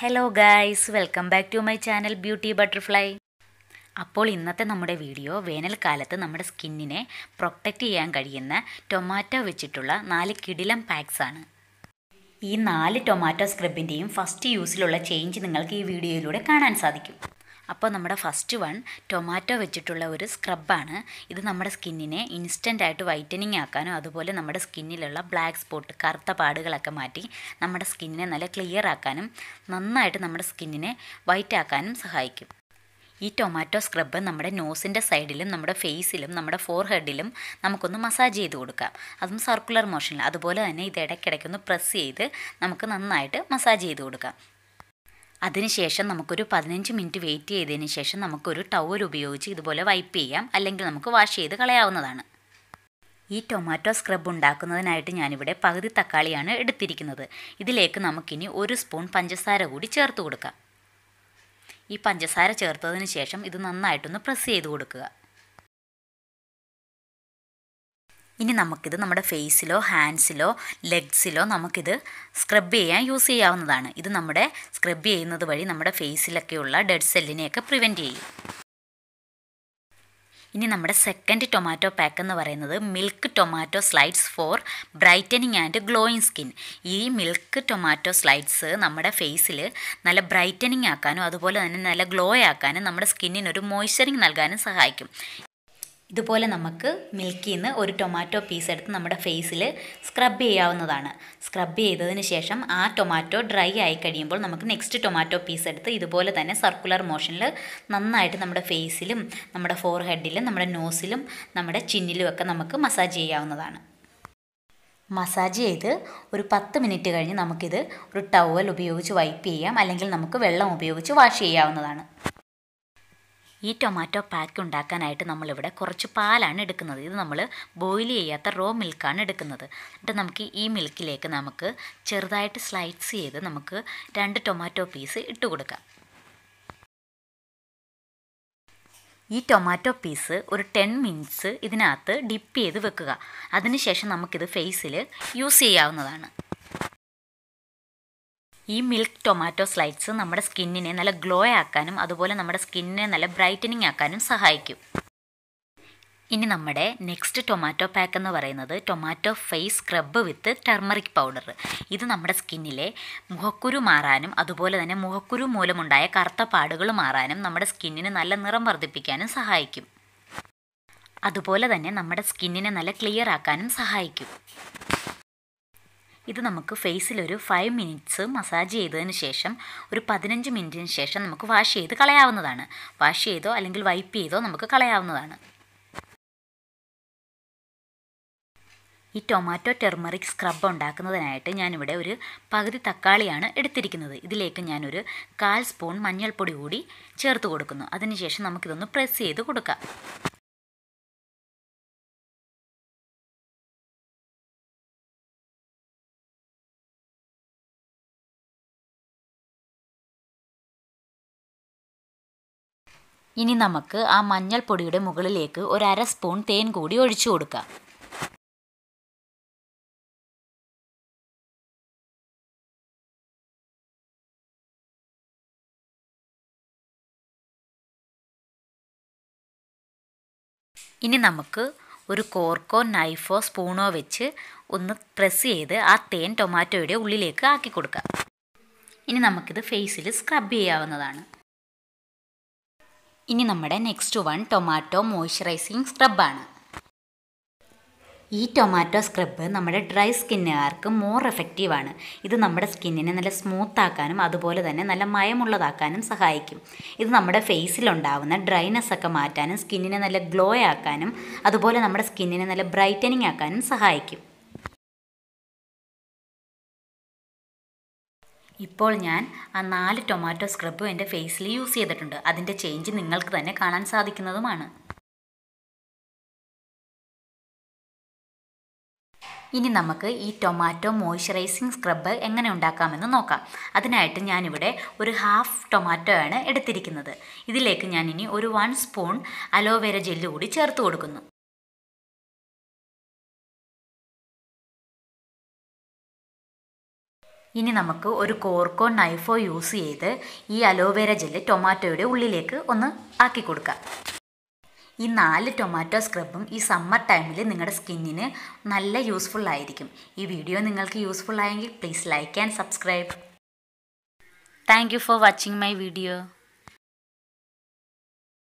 hello guys welcome back to my channel beauty butterfly അപ്പോൾ ഇന്നത്തെ നമ്മുടെ വീഡിയോ വേനൽക്കാലത്ത് നമ്മുടെ സ്കിന്നിനെ പ്രൊട്ടക്റ്റ് ചെയ്യാൻ കഴിയുന്ന ടൊമാറ്റോ വെച്ചിട്ടുള്ള നാല് കിടിലം പാക്സ് ആണ് ഈ നാല് ടൊമാറ്റോ സ്ക്രബിൻ്റെയും ഫസ്റ്റ് യൂസിലുള്ള ചേഞ്ച് നിങ്ങൾക്ക് ഈ വീഡിയോയിലൂടെ കാണാൻ സാധിക്കും അപ്പോൾ നമ്മുടെ ഫസ്റ്റ് വൺ ടൊമാറ്റോ വെച്ചിട്ടുള്ള ഒരു സ്ക്രബാണ് ഇത് നമ്മുടെ സ്കിന്നിനെ ഇൻസ്റ്റൻ്റ് ആയിട്ട് വൈറ്റനിങ് ആക്കാനും അതുപോലെ നമ്മുടെ സ്കിന്നിലുള്ള ബ്ലാക്ക് സ്പോട്ട് കറുത്ത പാടുകളൊക്കെ മാറ്റി നമ്മുടെ സ്കിന്നിനെ നല്ല ക്ലിയർ ആക്കാനും നന്നായിട്ട് നമ്മുടെ സ്കിന്നിനെ വൈറ്റ് ആക്കാനും സഹായിക്കും ഈ ടൊമാറ്റോ സ്ക്രബ് നമ്മുടെ നോസിൻ്റെ സൈഡിലും നമ്മുടെ ഫേസിലും നമ്മുടെ ഫോർഹെഡിലും നമുക്കൊന്ന് മസാജ് ചെയ്ത് കൊടുക്കാം അതും സർക്കുലർ മോഷനിൽ അതുപോലെ തന്നെ ഇത് ഇടയ്ക്കിടയ്ക്കൊന്ന് പ്രസ് ചെയ്ത് നമുക്ക് നന്നായിട്ട് മസാജ് ചെയ്ത് കൊടുക്കാം അതിനുശേഷം നമുക്കൊരു പതിനഞ്ച് മിനിറ്റ് വെയിറ്റ് ചെയ്തതിന് ശേഷം നമുക്കൊരു ടവൽ ഉപയോഗിച്ച് ഇതുപോലെ വൈപ്പ് ചെയ്യാം അല്ലെങ്കിൽ നമുക്ക് വാഷ് ചെയ്ത് കളയാവുന്നതാണ് ഈ ടൊമാറ്റോ സ്ക്രബ് ഉണ്ടാക്കുന്നതിനായിട്ട് ഞാനിവിടെ പകുതി തക്കാളിയാണ് എടുത്തിരിക്കുന്നത് ഇതിലേക്ക് നമുക്കിനി ഒരു സ്പൂൺ പഞ്ചസാര കൂടി ചേർത്ത് കൊടുക്കാം ഈ പഞ്ചസാര ചേർത്തതിന് ശേഷം ഇത് നന്നായിട്ടൊന്ന് പ്രസ് ചെയ്ത് കൊടുക്കുക ഇനി നമുക്കിത് നമ്മുടെ ഫേസിലോ ഹാൻഡ്സിലോ ലെഗ്സിലോ നമുക്കിത് സ്ക്രബ് ചെയ്യാൻ യൂസ് ചെയ്യാവുന്നതാണ് ഇത് നമ്മുടെ സ്ക്രബ് ചെയ്യുന്നത് വഴി നമ്മുടെ ഫേസിലൊക്കെയുള്ള ഡെഡ് സെല്ലിനെയൊക്കെ പ്രിവെൻറ്റ് ചെയ്യും ഇനി നമ്മുടെ സെക്കൻഡ് ടൊമാറ്റോ പാക്ക് എന്ന് പറയുന്നത് milk tomato slides for brightening and glowing skin ഈ മിൽക്ക് ടൊമാറ്റോ സ്ലൈഡ്സ് നമ്മുടെ ഫേസിൽ നല്ല ബ്രൈറ്റനിങ് ആക്കാനും അതുപോലെ തന്നെ നല്ല ഗ്ലോ ആക്കാനും നമ്മുടെ സ്കിന്നിനൊരു മോയ്സ്ചറിങ് നൽകാനും സഹായിക്കും ഇതുപോലെ നമുക്ക് മിൽക്കിൽ നിന്ന് ഒരു ടൊമാറ്റോ പീസ് എടുത്ത് നമ്മുടെ ഫേസിൽ സ്ക്രബ് ചെയ്യാവുന്നതാണ് സ്ക്രബ് ചെയ്തതിന് ശേഷം ആ ടൊമാറ്റോ ഡ്രൈ ആയി കഴിയുമ്പോൾ നമുക്ക് നെക്സ്റ്റ് ടൊമാറ്റോ പീസ് എടുത്ത് ഇതുപോലെ തന്നെ സർക്കുലർ മോഷനിൽ നന്നായിട്ട് നമ്മുടെ ഫേസിലും നമ്മുടെ ഫോർഹെഡിലും നമ്മുടെ നോസിലും നമ്മുടെ ചിന്നിലും ഒക്കെ നമുക്ക് മസാജ് ചെയ്യാവുന്നതാണ് മസാജ് ചെയ്ത് ഒരു പത്ത് മിനിറ്റ് കഴിഞ്ഞ് നമുക്കിത് ഒരു ടവൽ ഉപയോഗിച്ച് വൈപ്പ് ചെയ്യാം അല്ലെങ്കിൽ നമുക്ക് വെള്ളം ഉപയോഗിച്ച് വാഷ് ചെയ്യാവുന്നതാണ് ഈ ടൊമാറ്റോ പാക്ക് ഉണ്ടാക്കാനായിട്ട് നമ്മളിവിടെ കുറച്ച് പാലാണ് എടുക്കുന്നത് ഇത് നമ്മൾ ബോയിൽ ചെയ്യാത്ത റോ മിൽക്കാണ് എടുക്കുന്നത് എന്നിട്ട് നമുക്ക് ഈ മിൽക്കിലേക്ക് നമുക്ക് ചെറുതായിട്ട് സ്ലൈസ് ചെയ്ത് നമുക്ക് രണ്ട് ടൊമാറ്റോ പീസ് ഇട്ട് കൊടുക്കാം ഈ ടൊമാറ്റോ പീസ് ഒരു ടെൻ മിനിറ്റ്സ് ഇതിനകത്ത് ഡിപ്പ് ചെയ്ത് വെക്കുക അതിനുശേഷം നമുക്കിത് ഫേസിൽ യൂസ് ചെയ്യാവുന്നതാണ് ഈ മിൽക്ക് ടൊമാറ്റോ സ്ലൈഡ്സ് നമ്മുടെ സ്കിന്നിനെ നല്ല ഗ്ലോ ആക്കാനും അതുപോലെ നമ്മുടെ സ്കിന്നിനെ നല്ല ബ്രൈറ്റനിങ് ആക്കാനും സഹായിക്കും ഇനി നമ്മുടെ നെക്സ്റ്റ് ടൊമാറ്റോ പാക്ക് എന്ന് പറയുന്നത് tomato face scrub with turmeric powder ഇത് നമ്മുടെ സ്കിന്നിലെ മുഖക്കുരു മാറാനും അതുപോലെ തന്നെ മുഖക്കുരു മൂലമുണ്ടായ കറുത്ത പാടുകൾ മാറാനും നമ്മുടെ സ്കിന്നിന് നല്ല നിറം വർദ്ധിപ്പിക്കാനും സഹായിക്കും അതുപോലെ തന്നെ നമ്മുടെ സ്കിന്നിനെ നല്ല ക്ലിയർ ആക്കാനും സഹായിക്കും ഇത് നമുക്ക് ഫേസിലൊരു ഫൈവ് മിനിറ്റ്സ് മസാജ് ചെയ്തതിന് ശേഷം ഒരു പതിനഞ്ച് മിനിറ്റിന് ശേഷം നമുക്ക് വാഷ് ചെയ്ത് കളയാവുന്നതാണ് വാഷ് ചെയ്തോ അല്ലെങ്കിൽ വൈപ്പ് ചെയ്തോ നമുക്ക് കളയാവുന്നതാണ് ഈ ടൊമാറ്റോ ടെർമറിക് സ്ക്രബ് ഉണ്ടാക്കുന്നതിനായിട്ട് ഞാനിവിടെ ഒരു പകുതി തക്കാളിയാണ് എടുത്തിരിക്കുന്നത് ഇതിലേക്ക് ഞാനൊരു കാൽ സ്പൂൺ മഞ്ഞൾപ്പൊടി കൂടി ചേർത്ത് കൊടുക്കുന്നു അതിനുശേഷം നമുക്കിതൊന്ന് പ്രസ് ചെയ്ത് കൊടുക്കാം ഇനി നമുക്ക് ആ മഞ്ഞൾപ്പൊടിയുടെ മുകളിലേക്ക് ഒരു അര സ്പൂൺ തേൻ കൂടി ഒഴിച്ചു കൊടുക്കാം ഇനി നമുക്ക് ഒരു കോർക്കോ നൈഫോ സ്പൂണോ വെച്ച് ഒന്ന് പ്രസ് ചെയ്ത് ആ തേൻ ടൊമാറ്റോയുടെ ഉള്ളിലേക്ക് ആക്കി കൊടുക്കാം ഇനി നമുക്കിത് ഫേസിൽ സ്ക്രബ് ചെയ്യാവുന്നതാണ് ഇനി നമ്മുടെ നെക്സ്റ്റ് വൺ ടൊമാറ്റോ മോയ്സ്ചറൈസിങ് സ്ക്രബാണ് ഈ ടൊമാറ്റോ സ്ക്രബ് നമ്മുടെ ഡ്രൈ സ്കിന്നുകാർക്ക് മോർ എഫക്റ്റീവാണ് ഇത് നമ്മുടെ സ്കിന്നിനെ നല്ല സ്മൂത്ത് ആക്കാനും അതുപോലെ തന്നെ നല്ല മയമുള്ളതാക്കാനും സഹായിക്കും ഇത് നമ്മുടെ ഫേസിലുണ്ടാവുന്ന ഡ്രൈനെസ് ഒക്കെ മാറ്റാനും സ്കിന്നിനെ നല്ല ഗ്ലോ ആക്കാനും അതുപോലെ നമ്മുടെ സ്കിന്നിനെ നല്ല ബ്രൈറ്റനിങ് ആക്കാനും സഹായിക്കും ഇപ്പോൾ ഞാൻ ആ നാല് ടൊമാറ്റോ സ്ക്രബും എൻ്റെ ഫേസിൽ യൂസ് ചെയ്തിട്ടുണ്ട് അതിൻ്റെ ചേഞ്ച് നിങ്ങൾക്ക് തന്നെ കാണാൻ സാധിക്കുന്നതുമാണ് ഇനി നമുക്ക് ഈ ടൊമാറ്റോ മോയ്സ്ചറൈസിങ് സ്ക്രബ് എങ്ങനെ ഉണ്ടാക്കാമെന്ന് നോക്കാം അതിനായിട്ട് ഞാനിവിടെ ഒരു ഹാഫ് ടൊമാറ്റോ ആണ് എടുത്തിരിക്കുന്നത് ഇതിലേക്ക് ഞാൻ ഇനി ഒരു വൺ സ്പൂൺ അലോവേര ജെല്ല് കൂടി ചേർത്ത് കൊടുക്കുന്നു ഇനി നമുക്ക് ഒരു കോർക്കോ നൈഫോ യൂസ് ചെയ്ത് ഈ അലോവേര ജെല് ടൊമാറ്റോയുടെ ഉള്ളിലേക്ക് ഒന്ന് ആക്കി കൊടുക്കാം ഈ നാല് ടൊമാറ്റോ സ്ക്രബും ഈ സമ്മർ ടൈമിൽ നിങ്ങളുടെ സ്കിന്നിന് നല്ല യൂസ്ഫുൾ ആയിരിക്കും ഈ വീഡിയോ നിങ്ങൾക്ക് യൂസ്ഫുൾ ആയെങ്കിൽ please like and subscribe thank for watching my video